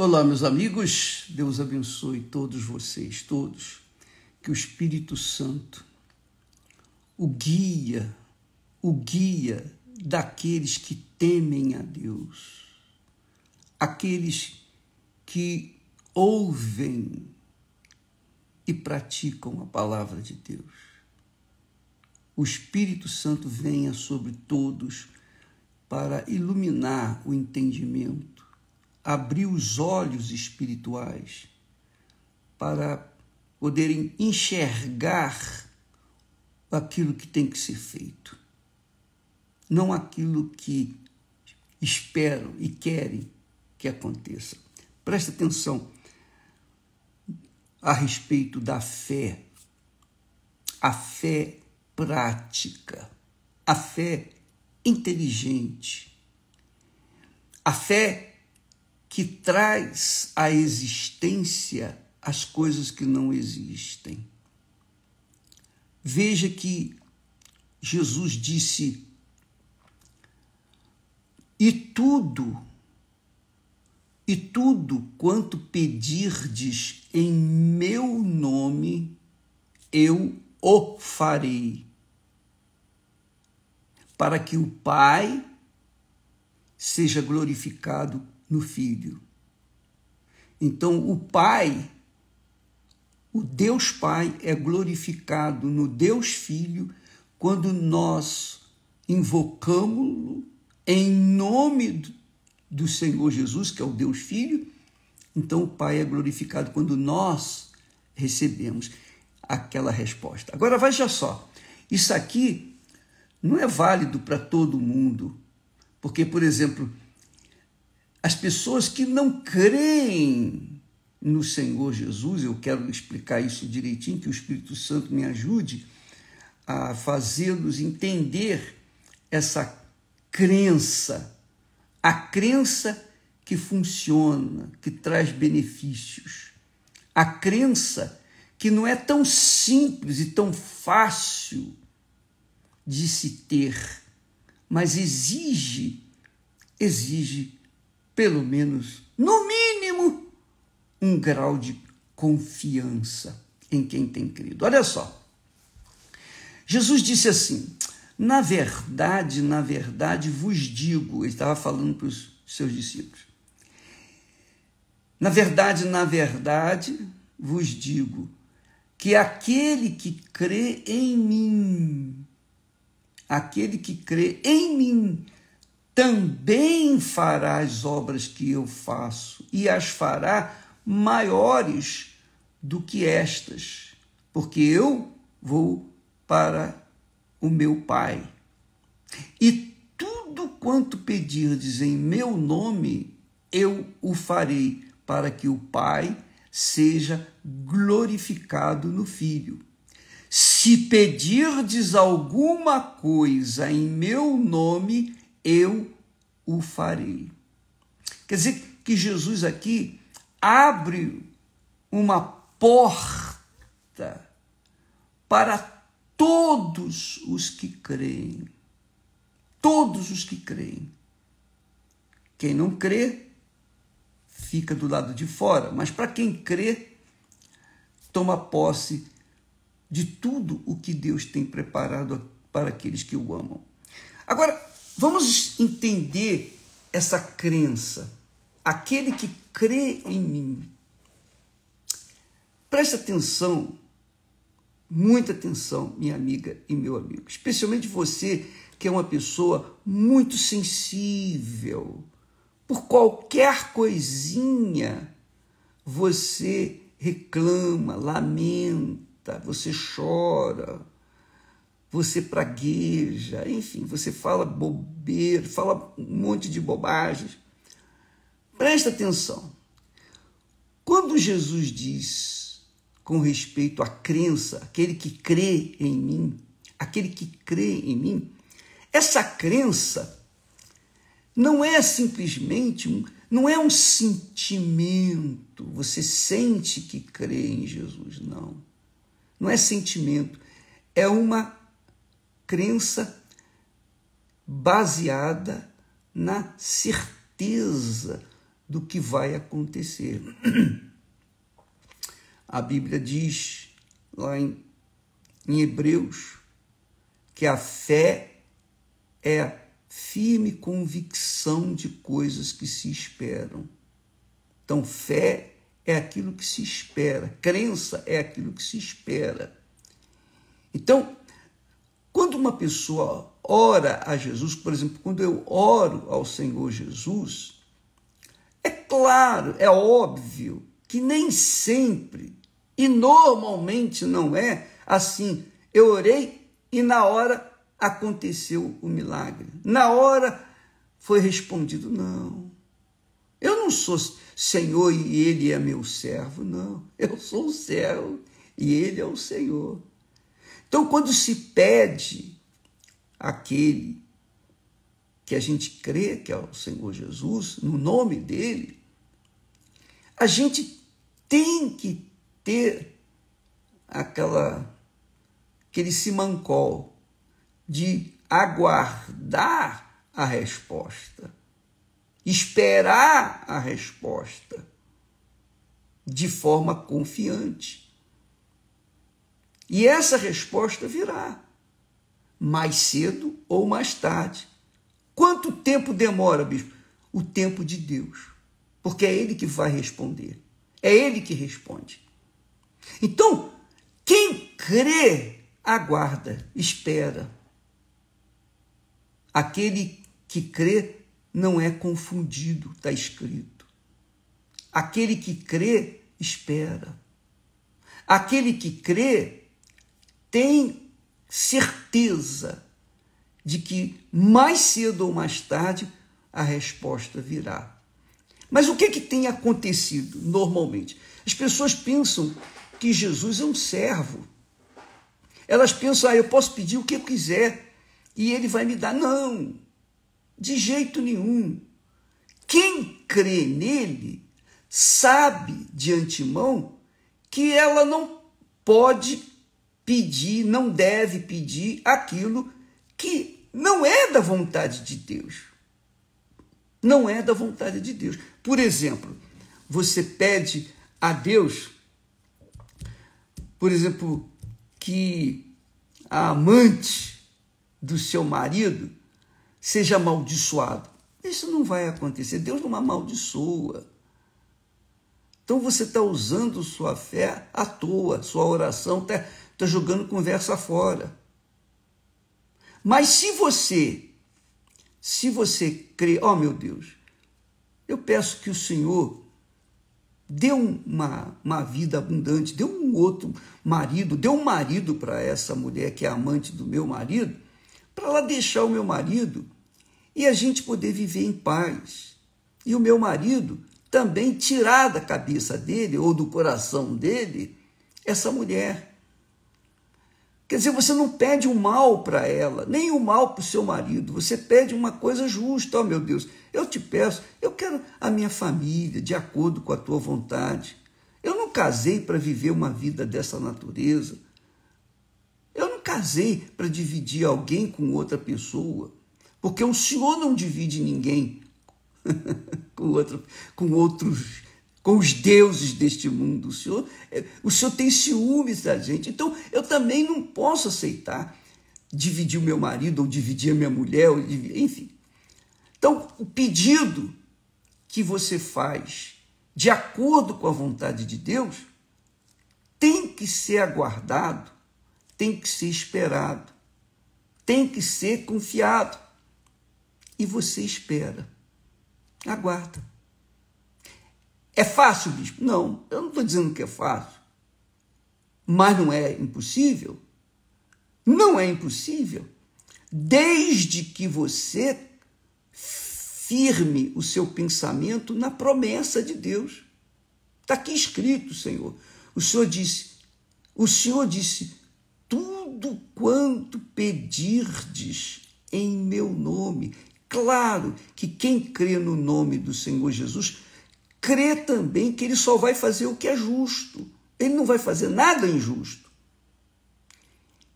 Olá, meus amigos, Deus abençoe todos vocês, todos. Que o Espírito Santo, o guia, o guia daqueles que temem a Deus, aqueles que ouvem e praticam a palavra de Deus. O Espírito Santo venha sobre todos para iluminar o entendimento abrir os olhos espirituais para poderem enxergar aquilo que tem que ser feito, não aquilo que esperam e querem que aconteça. Preste atenção a respeito da fé, a fé prática, a fé inteligente, a fé que traz à existência as coisas que não existem. Veja que Jesus disse: E tudo, e tudo quanto pedirdes em meu nome, eu o farei, para que o Pai seja glorificado no filho. Então, o Pai, o Deus Pai, é glorificado no Deus Filho quando nós invocamos-lo em nome do Senhor Jesus, que é o Deus Filho. Então, o Pai é glorificado quando nós recebemos aquela resposta. Agora, veja só: isso aqui não é válido para todo mundo. Porque, por exemplo, as pessoas que não creem no Senhor Jesus, eu quero explicar isso direitinho, que o Espírito Santo me ajude a fazê-los entender essa crença, a crença que funciona, que traz benefícios, a crença que não é tão simples e tão fácil de se ter, mas exige, exige pelo menos, no mínimo, um grau de confiança em quem tem crido. Olha só. Jesus disse assim: Na verdade, na verdade vos digo, ele estava falando para os seus discípulos. Na verdade, na verdade vos digo que aquele que crê em mim, aquele que crê em mim, também fará as obras que eu faço, e as fará maiores do que estas, porque eu vou para o meu Pai. E tudo quanto pedirdes em meu nome, eu o farei, para que o Pai seja glorificado no Filho. Se pedirdes alguma coisa em meu nome, eu o farei. Quer dizer que Jesus aqui abre uma porta para todos os que creem. Todos os que creem. Quem não crê, fica do lado de fora, mas para quem crê, toma posse de tudo o que Deus tem preparado para aqueles que o amam. Agora, Vamos entender essa crença. Aquele que crê em mim. Preste atenção, muita atenção, minha amiga e meu amigo, especialmente você que é uma pessoa muito sensível. Por qualquer coisinha você reclama, lamenta, você chora você pragueja, enfim, você fala bobeira, fala um monte de bobagens. Presta atenção. Quando Jesus diz com respeito à crença, aquele que crê em mim, aquele que crê em mim, essa crença não é simplesmente, não é um sentimento, você sente que crê em Jesus, não. Não é sentimento, é uma crença baseada na certeza do que vai acontecer. A Bíblia diz lá em, em Hebreus que a fé é a firme convicção de coisas que se esperam. Então, fé é aquilo que se espera, crença é aquilo que se espera. Então, quando uma pessoa ora a Jesus, por exemplo, quando eu oro ao Senhor Jesus, é claro, é óbvio que nem sempre, e normalmente não é assim, eu orei e na hora aconteceu o milagre. Na hora foi respondido: não. Eu não sou Senhor e ele é meu servo, não. Eu sou o servo e ele é o Senhor. Então, quando se pede aquele que a gente crê que é o Senhor Jesus, no nome dele, a gente tem que ter aquela aquele simancol de aguardar a resposta, esperar a resposta de forma confiante. E essa resposta virá mais cedo ou mais tarde. Quanto tempo demora, bispo? O tempo de Deus. Porque é ele que vai responder. É ele que responde. Então, quem crê, aguarda, espera. Aquele que crê não é confundido, está escrito. Aquele que crê, espera. Aquele que crê tem certeza de que mais cedo ou mais tarde a resposta virá. Mas o que, é que tem acontecido normalmente? As pessoas pensam que Jesus é um servo. Elas pensam, ah, eu posso pedir o que eu quiser e ele vai me dar. Não, de jeito nenhum. Quem crê nele sabe de antemão que ela não pode pedir, não deve pedir aquilo que não é da vontade de Deus. Não é da vontade de Deus. Por exemplo, você pede a Deus, por exemplo, que a amante do seu marido seja amaldiçoada. Isso não vai acontecer. Deus não amaldiçoa. Então você está usando sua fé à toa, sua oração está está jogando conversa fora. Mas se você, se você crê, ó oh meu Deus, eu peço que o Senhor dê uma, uma vida abundante, dê um outro marido, dê um marido para essa mulher que é amante do meu marido, para ela deixar o meu marido e a gente poder viver em paz. E o meu marido também tirar da cabeça dele ou do coração dele essa mulher Quer dizer, você não pede o mal para ela, nem o mal para o seu marido, você pede uma coisa justa, ó oh, meu Deus, eu te peço, eu quero a minha família de acordo com a tua vontade. Eu não casei para viver uma vida dessa natureza. Eu não casei para dividir alguém com outra pessoa, porque o Senhor não divide ninguém com, outro, com outros com os deuses deste mundo. O Senhor, eh, o Senhor tem ciúmes da gente. Então, eu também não posso aceitar dividir o meu marido, ou dividir a minha mulher, ou, enfim. Então, o pedido que você faz de acordo com a vontade de Deus tem que ser aguardado, tem que ser esperado, tem que ser confiado. E você espera, aguarda. É fácil, bispo? Não, eu não estou dizendo que é fácil. Mas não é impossível? Não é impossível. Desde que você firme o seu pensamento na promessa de Deus. Está aqui escrito, Senhor. O Senhor disse, o Senhor disse, tudo quanto pedirdes em meu nome. Claro que quem crê no nome do Senhor Jesus crê também que ele só vai fazer o que é justo. Ele não vai fazer nada injusto.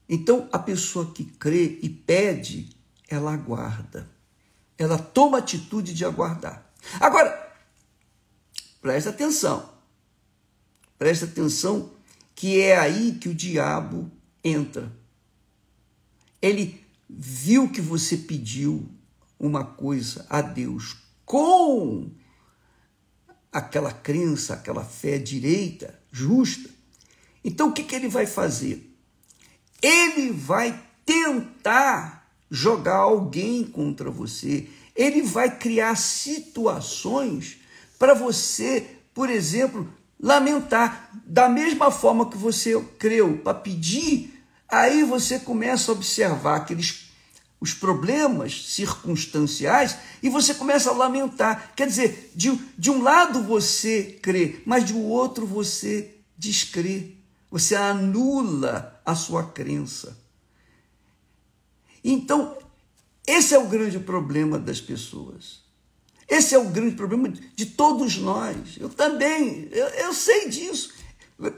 Então, a pessoa que crê e pede, ela aguarda. Ela toma atitude de aguardar. Agora, presta atenção. Presta atenção que é aí que o diabo entra. Ele viu que você pediu uma coisa a Deus com aquela crença, aquela fé direita, justa. Então o que, que ele vai fazer? Ele vai tentar jogar alguém contra você. Ele vai criar situações para você, por exemplo, lamentar. Da mesma forma que você creu para pedir, aí você começa a observar aqueles os problemas circunstanciais e você começa a lamentar. Quer dizer, de, de um lado você crê, mas do outro você descrê. Você anula a sua crença. Então, esse é o grande problema das pessoas. Esse é o grande problema de todos nós. Eu também, eu, eu sei disso.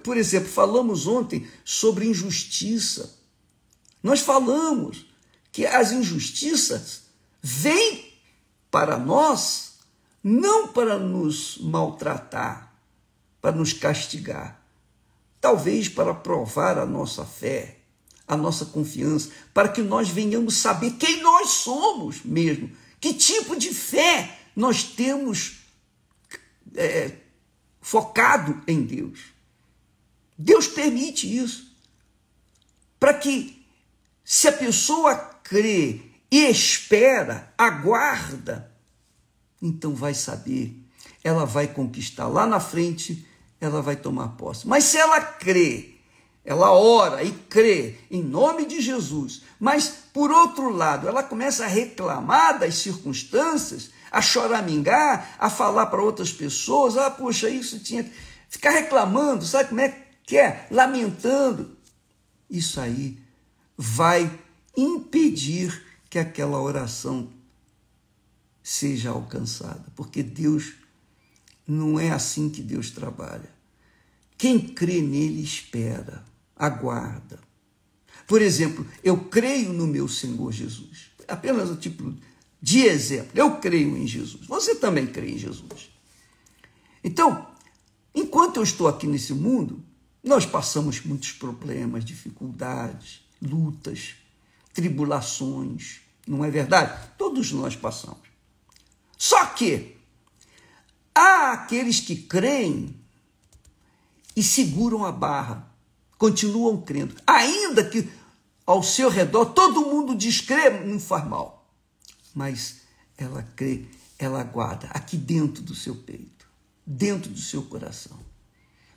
Por exemplo, falamos ontem sobre injustiça. Nós falamos que as injustiças vêm para nós não para nos maltratar, para nos castigar, talvez para provar a nossa fé, a nossa confiança, para que nós venhamos saber quem nós somos mesmo, que tipo de fé nós temos é, focado em Deus. Deus permite isso, para que, se a pessoa crê e espera, aguarda, então vai saber, ela vai conquistar lá na frente, ela vai tomar posse. Mas se ela crê, ela ora e crê em nome de Jesus, mas por outro lado, ela começa a reclamar das circunstâncias, a choramingar, a falar para outras pessoas, ah, puxa, isso tinha ficar reclamando, sabe como é que é? Lamentando. Isso aí vai impedir que aquela oração seja alcançada, porque Deus não é assim que Deus trabalha. Quem crê nele espera, aguarda. Por exemplo, eu creio no meu Senhor Jesus. É apenas o tipo de exemplo. Eu creio em Jesus. Você também crê em Jesus. Então, enquanto eu estou aqui nesse mundo, nós passamos muitos problemas, dificuldades, lutas, tribulações. Não é verdade? Todos nós passamos. Só que há aqueles que creem e seguram a barra, continuam crendo, ainda que ao seu redor todo mundo descreva não faz mal. Mas ela crê, ela guarda aqui dentro do seu peito, dentro do seu coração,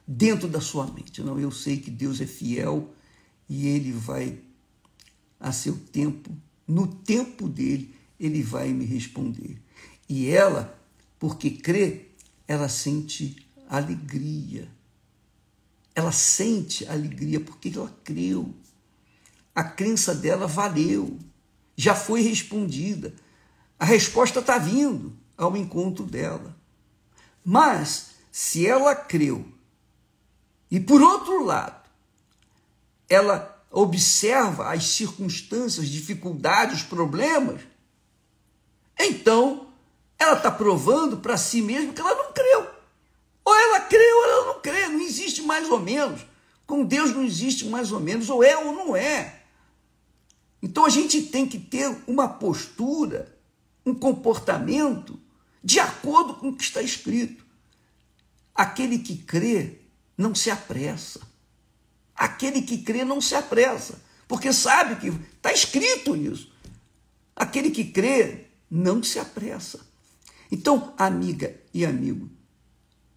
dentro da sua mente. Não, eu sei que Deus é fiel e ele vai a seu tempo, no tempo dele, ele vai me responder. E ela, porque crê, ela sente alegria. Ela sente alegria porque ela creu. A crença dela valeu, já foi respondida. A resposta está vindo ao encontro dela. Mas, se ela creu, e por outro lado, ela observa as circunstâncias, dificuldades, problemas, então ela está provando para si mesma que ela não creu. Ou ela crê ou ela não crê, não existe mais ou menos. Com Deus não existe mais ou menos, ou é ou não é. Então a gente tem que ter uma postura, um comportamento de acordo com o que está escrito. Aquele que crê não se apressa. Aquele que crê não se apressa, porque sabe que está escrito isso. Aquele que crê não se apressa. Então, amiga e amigo,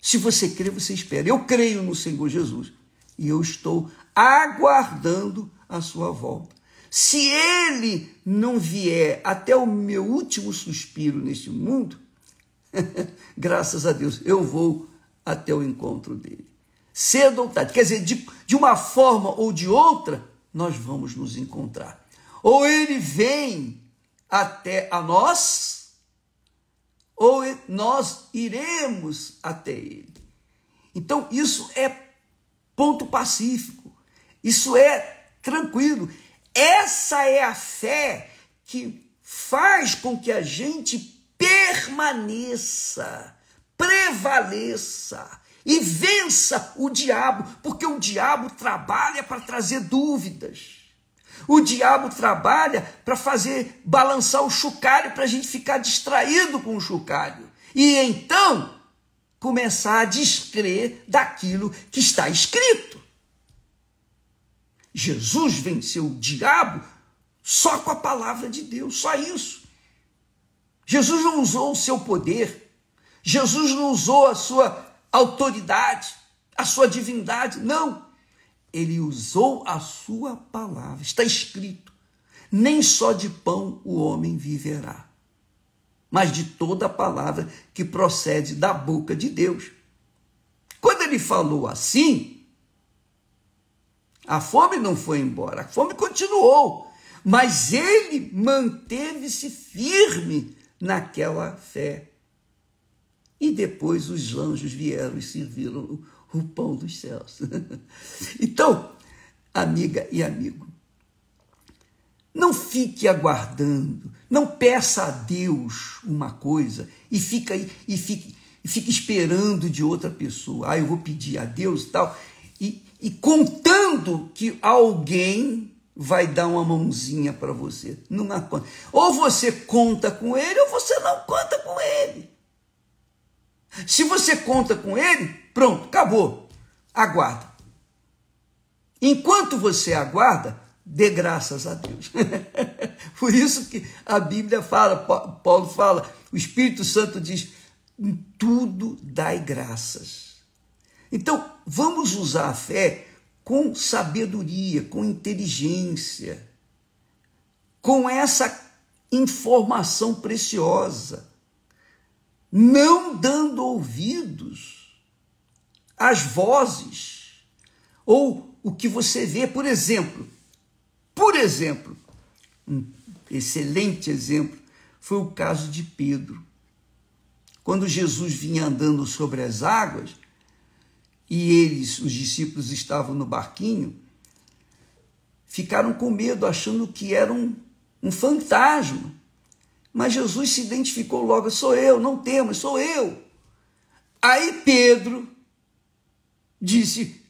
se você crê, você espera. Eu creio no Senhor Jesus e eu estou aguardando a sua volta. Se ele não vier até o meu último suspiro neste mundo, graças a Deus, eu vou até o encontro dele cedo ou tarde, quer dizer, de, de uma forma ou de outra, nós vamos nos encontrar. Ou ele vem até a nós, ou nós iremos até ele. Então, isso é ponto pacífico, isso é tranquilo. Essa é a fé que faz com que a gente permaneça, prevaleça e vença o diabo, porque o diabo trabalha para trazer dúvidas. O diabo trabalha para fazer balançar o chocalho, para a gente ficar distraído com o chocalho. E então começar a descrer daquilo que está escrito. Jesus venceu o diabo só com a palavra de Deus, só isso. Jesus não usou o seu poder, Jesus não usou a sua autoridade, a sua divindade. Não. Ele usou a sua palavra. Está escrito: nem só de pão o homem viverá, mas de toda a palavra que procede da boca de Deus. Quando ele falou assim, a fome não foi embora, a fome continuou, mas ele manteve-se firme naquela fé e depois os anjos vieram e serviram o pão dos céus. então, amiga e amigo, não fique aguardando, não peça a Deus uma coisa e fica e fique, e fique esperando de outra pessoa. Ah, eu vou pedir a Deus e tal. E, contando que alguém vai dar uma mãozinha para você. numa Ou você conta com ele ou você não conta com ele. Se você conta com ele, pronto, acabou. Aguarda. Enquanto você aguarda, dê graças a Deus. Por isso que a Bíblia fala, Paulo fala, o Espírito Santo diz: em tudo dai graças. Então, vamos usar a fé com sabedoria, com inteligência, com essa informação preciosa não dando ouvidos às vozes ou o que você vê, por exemplo, por exemplo, um excelente exemplo foi o caso de Pedro. Quando Jesus vinha andando sobre as águas e eles, os discípulos, estavam no barquinho, ficaram com medo, achando que era um, um fantasma. Mas Jesus se identificou logo: sou eu, não temas, sou eu. Aí Pedro disse: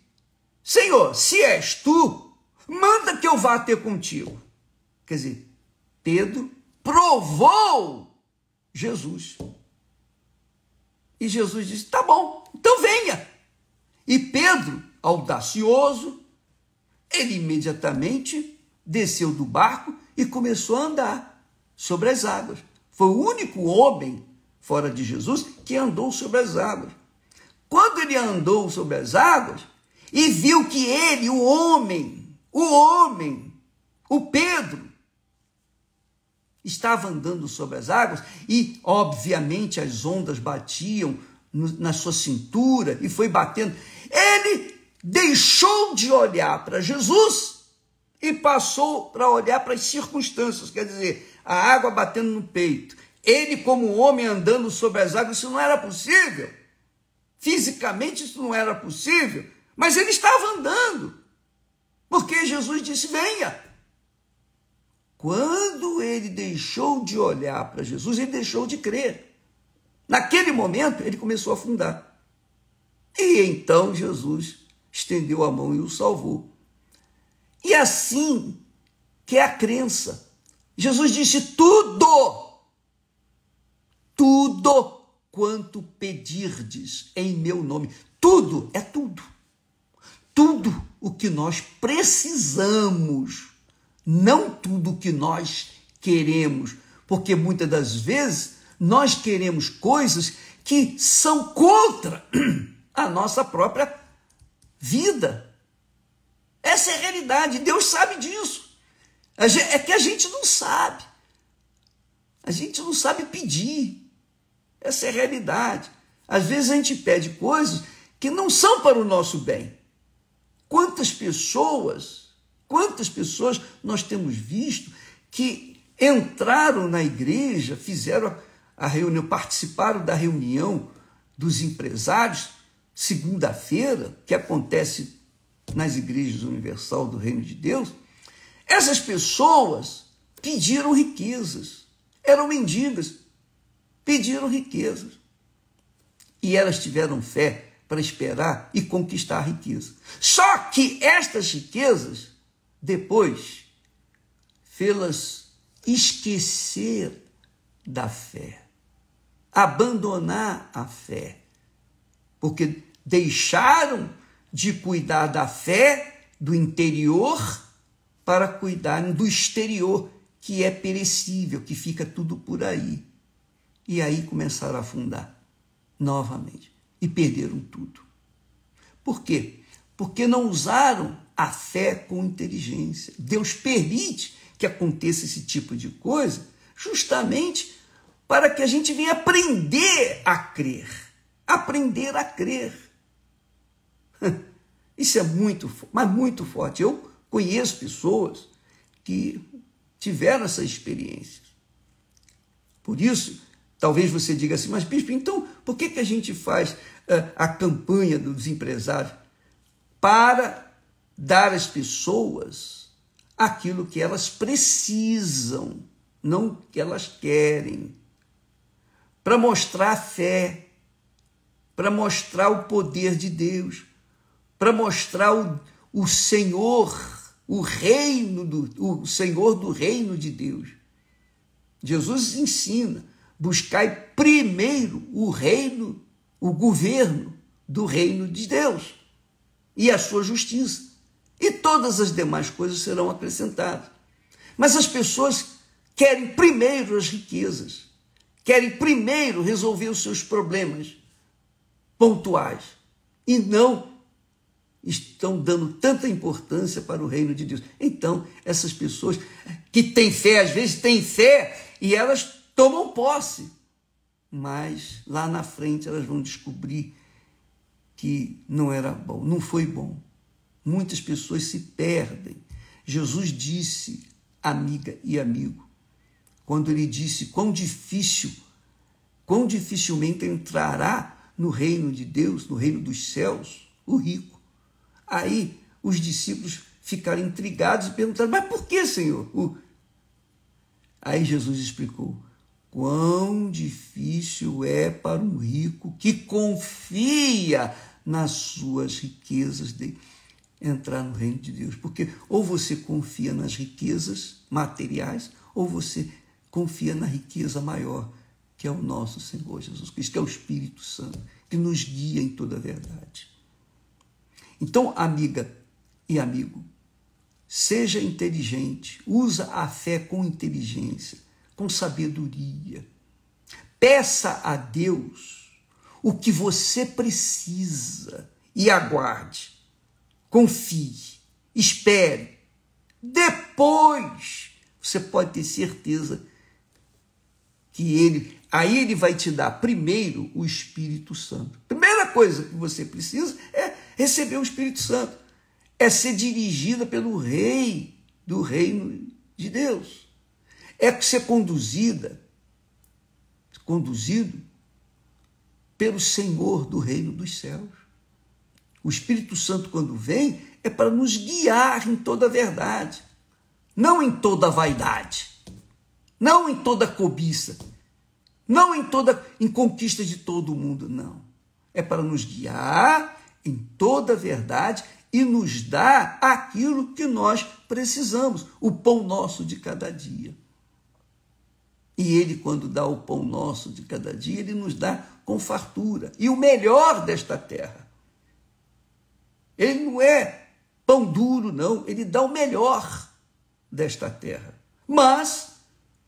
Senhor, se és tu, manda que eu vá ter contigo. Quer dizer, Pedro provou Jesus. E Jesus disse: Tá bom, então venha. E Pedro, audacioso, ele imediatamente desceu do barco e começou a andar sobre as águas. Foi o único homem, fora de Jesus, que andou sobre as águas. Quando ele andou sobre as águas e viu que ele, o homem, o homem, o Pedro, estava andando sobre as águas e, obviamente, as ondas batiam na sua cintura e foi batendo. Ele deixou de olhar para Jesus e passou para olhar para as circunstâncias, quer dizer, a água batendo no peito, ele como homem andando sobre as águas, isso não era possível. Fisicamente isso não era possível, mas ele estava andando. Porque Jesus disse: "Venha". Quando ele deixou de olhar para Jesus, ele deixou de crer. Naquele momento, ele começou a afundar. E então Jesus estendeu a mão e o salvou. E assim que é a crença. Jesus disse: tudo, tudo quanto pedirdes em meu nome, tudo é tudo. Tudo o que nós precisamos, não tudo o que nós queremos, porque muitas das vezes nós queremos coisas que são contra a nossa própria vida. Essa é a realidade, Deus sabe disso. É que a gente não sabe. A gente não sabe pedir. Essa é a realidade. Às vezes a gente pede coisas que não são para o nosso bem. Quantas pessoas, quantas pessoas nós temos visto que entraram na igreja, fizeram a reunião, participaram da reunião dos empresários, segunda-feira, que acontece nas igrejas universal do Reino de Deus, essas pessoas pediram riquezas, eram mendigas, pediram riquezas. E elas tiveram fé para esperar e conquistar a riqueza. Só que estas riquezas, depois, fê-las esquecer da fé, abandonar a fé, porque deixaram de cuidar da fé, do interior para cuidarem do exterior, que é perecível, que fica tudo por aí. E aí começaram a afundar novamente e perderam tudo. Por quê? Porque não usaram a fé com inteligência. Deus permite que aconteça esse tipo de coisa justamente para que a gente venha aprender a crer. Aprender a crer. Isso é muito, mas muito forte. Eu Conheço pessoas que tiveram essa experiência. Por isso, talvez você diga assim, mas bispo, então por que, que a gente faz eh, a campanha dos empresários? Para dar às pessoas aquilo que elas precisam, não que elas querem. Para mostrar a fé, para mostrar o poder de Deus, para mostrar o, o Senhor o reino do o Senhor do reino de Deus. Jesus ensina: buscai primeiro o reino, o governo do reino de Deus e a sua justiça, e todas as demais coisas serão acrescentadas. Mas as pessoas querem primeiro as riquezas, querem primeiro resolver os seus problemas pontuais e não estão dando tanta importância para o reino de Deus. Então, essas pessoas que têm fé, às vezes têm fé e elas tomam posse, mas lá na frente elas vão descobrir que não era bom, não foi bom. Muitas pessoas se perdem. Jesus disse, amiga e amigo, quando ele disse quão difícil, quão dificilmente entrará no reino de Deus, no reino dos céus, o rico. Aí os discípulos ficaram intrigados e perguntaram: Mas por que, Senhor? Aí Jesus explicou: Quão difícil é para um rico que confia nas suas riquezas de entrar no reino de Deus. Porque ou você confia nas riquezas materiais, ou você confia na riqueza maior, que é o nosso Senhor Jesus Cristo, que é o Espírito Santo, que nos guia em toda a verdade. Então, amiga e amigo, seja inteligente, usa a fé com inteligência, com sabedoria. Peça a Deus o que você precisa e aguarde. Confie, espere. Depois você pode ter certeza que ele, aí ele vai te dar primeiro o Espírito Santo. Primeira coisa que você precisa é Receber o Espírito Santo é ser dirigida pelo Rei do Reino de Deus. É ser conduzida, conduzido pelo Senhor do Reino dos Céus. O Espírito Santo, quando vem, é para nos guiar em toda a verdade, não em toda a vaidade, não em toda a cobiça, não em toda em conquista de todo mundo, não. É para nos guiar em toda verdade e nos dá aquilo que nós precisamos, o pão nosso de cada dia. E ele, quando dá o pão nosso de cada dia, ele nos dá com fartura e o melhor desta terra. Ele não é pão duro, não, ele dá o melhor desta terra. Mas,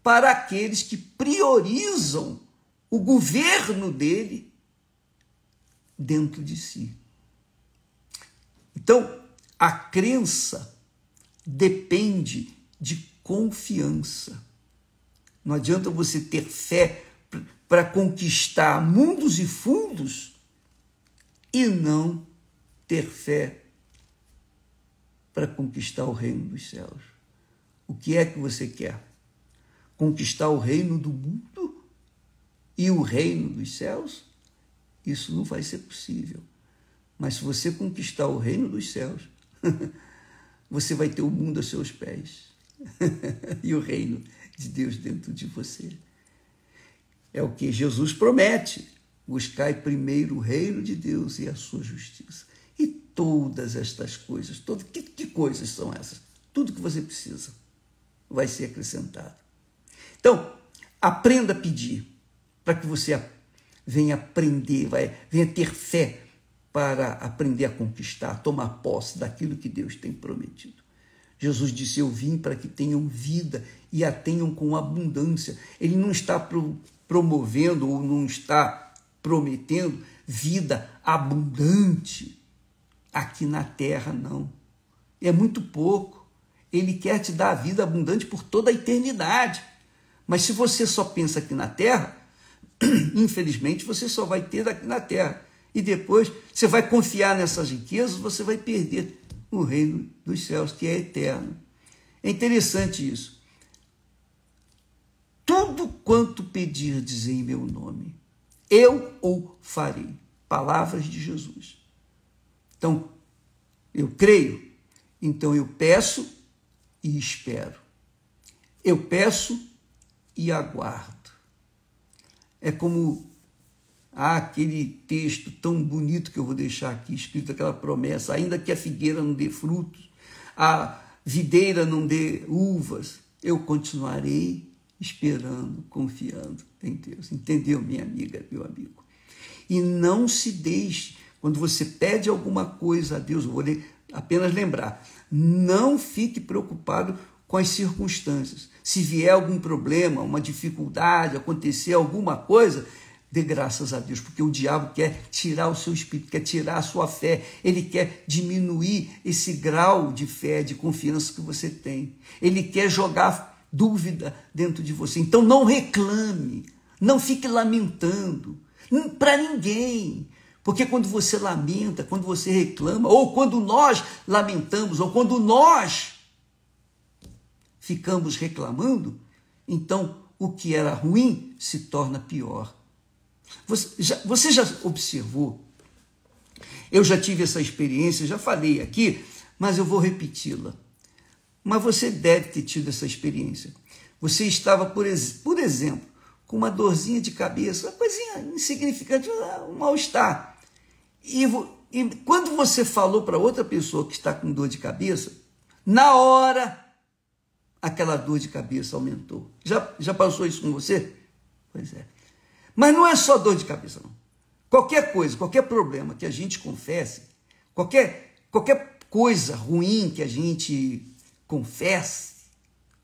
para aqueles que priorizam o governo dele dentro de si então, a crença depende de confiança. Não adianta você ter fé para conquistar mundos e fundos e não ter fé para conquistar o reino dos céus. O que é que você quer? Conquistar o reino do mundo e o reino dos céus? Isso não vai ser possível. Mas se você conquistar o reino dos céus, você vai ter o mundo a seus pés e o reino de Deus dentro de você. É o que Jesus promete. Buscai primeiro o reino de Deus e a sua justiça. E todas estas coisas, todo, que, que coisas são essas? Tudo que você precisa vai ser acrescentado. Então, aprenda a pedir, para que você venha aprender, vai, venha ter fé para aprender a conquistar, tomar posse daquilo que Deus tem prometido. Jesus disse: Eu vim para que tenham vida e a tenham com abundância. Ele não está pro, promovendo ou não está prometendo vida abundante aqui na terra, não. É muito pouco. Ele quer te dar a vida abundante por toda a eternidade. Mas se você só pensa aqui na terra, infelizmente você só vai ter aqui na terra. E depois você vai confiar nessas riquezas, você vai perder o reino dos céus, que é eterno. É interessante isso. Tudo quanto pedirdes em meu nome, eu o farei. Palavras de Jesus. Então, eu creio, então eu peço e espero. Eu peço e aguardo. É como Há aquele texto tão bonito que eu vou deixar aqui escrito, aquela promessa: ainda que a figueira não dê frutos, a videira não dê uvas, eu continuarei esperando, confiando em Deus. Entendeu, minha amiga, meu amigo? E não se deixe, quando você pede alguma coisa a Deus, eu vou apenas lembrar, não fique preocupado com as circunstâncias. Se vier algum problema, uma dificuldade, acontecer alguma coisa, Dê graças a Deus, porque o diabo quer tirar o seu espírito, quer tirar a sua fé, ele quer diminuir esse grau de fé, de confiança que você tem. Ele quer jogar dúvida dentro de você. Então não reclame, não fique lamentando para ninguém. Porque quando você lamenta, quando você reclama, ou quando nós lamentamos, ou quando nós ficamos reclamando, então o que era ruim se torna pior. Você já, você já observou? Eu já tive essa experiência, já falei aqui, mas eu vou repeti-la. Mas você deve ter tido essa experiência. Você estava, por, ex, por exemplo, com uma dorzinha de cabeça, uma coisinha insignificante, um mal-estar. E, e quando você falou para outra pessoa que está com dor de cabeça, na hora aquela dor de cabeça aumentou. Já, já passou isso com você? Pois é. Mas não é só dor de cabeça, não. Qualquer coisa, qualquer problema que a gente confesse, qualquer, qualquer coisa ruim que a gente confesse,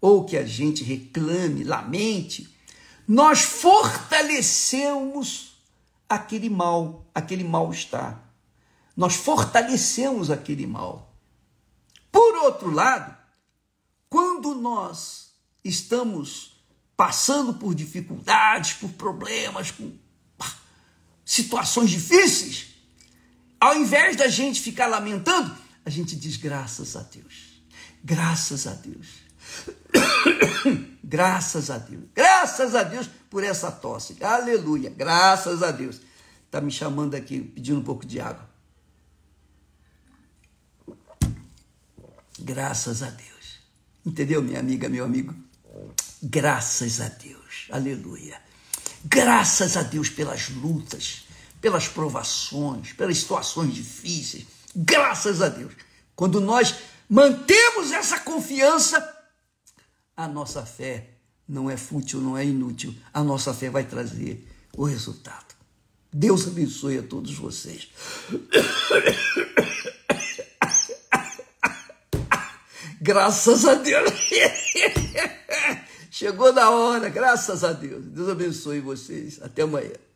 ou que a gente reclame, lamente, nós fortalecemos aquele mal, aquele mal-estar. Nós fortalecemos aquele mal. Por outro lado, quando nós estamos passando por dificuldades, por problemas, por situações difíceis, ao invés da gente ficar lamentando, a gente diz graças a Deus. Graças a Deus. graças a Deus. Graças a Deus por essa tosse. Aleluia. Graças a Deus. Tá me chamando aqui pedindo um pouco de água. Graças a Deus. Entendeu, minha amiga, meu amigo? Graças a Deus, aleluia. Graças a Deus pelas lutas, pelas provações, pelas situações difíceis. Graças a Deus. Quando nós mantemos essa confiança, a nossa fé não é fútil, não é inútil. A nossa fé vai trazer o resultado. Deus abençoe a todos vocês. Graças a Deus. Chegou na hora, graças a Deus. Deus abençoe vocês. Até amanhã.